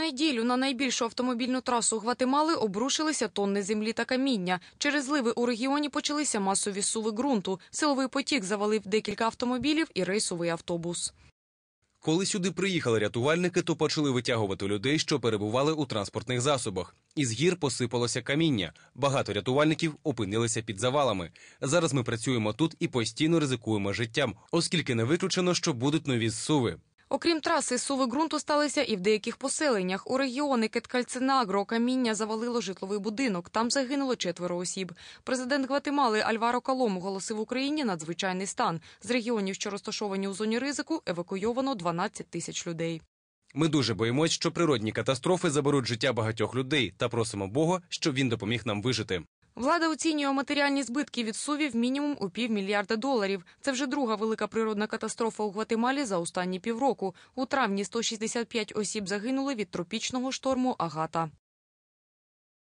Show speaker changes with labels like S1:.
S1: неділю на найбільшу автомобільну трасу Гватемали обрушилися тонни землі та каміння. Через зливи у регіоні почалися масові суви ґрунту. Силовий потік завалив декілька автомобілів і рейсовий автобус.
S2: Коли сюди приїхали рятувальники, то почали витягувати людей, що перебували у транспортних засобах. Із гір посипалося каміння. Багато рятувальників опинилися під завалами. Зараз ми працюємо тут і постійно ризикуємо життям, оскільки не виключено, що будуть нові зсуви.
S1: Окрім траси, суви ґрунту сталися і в деяких поселеннях. У регіони Кеткальцинагро каміння завалило житловий будинок. Там загинуло четверо осіб. Президент Гватемали Альваро Калом оголосив Україні надзвичайний стан. З регіонів, що розташовані у зоні ризику, евакуйовано 12 тисяч людей.
S2: Ми дуже боїмось, що природні катастрофи заберуть життя багатьох людей, та просимо Бога, щоб він допоміг нам вижити.
S1: Влада оцінює матеріальні збитки від сувів мінімум у півмільярда доларів. Це вже друга велика природна катастрофа у Гватемалі за останні півроку. У травні 165 осіб загинули від тропічного шторму Агата.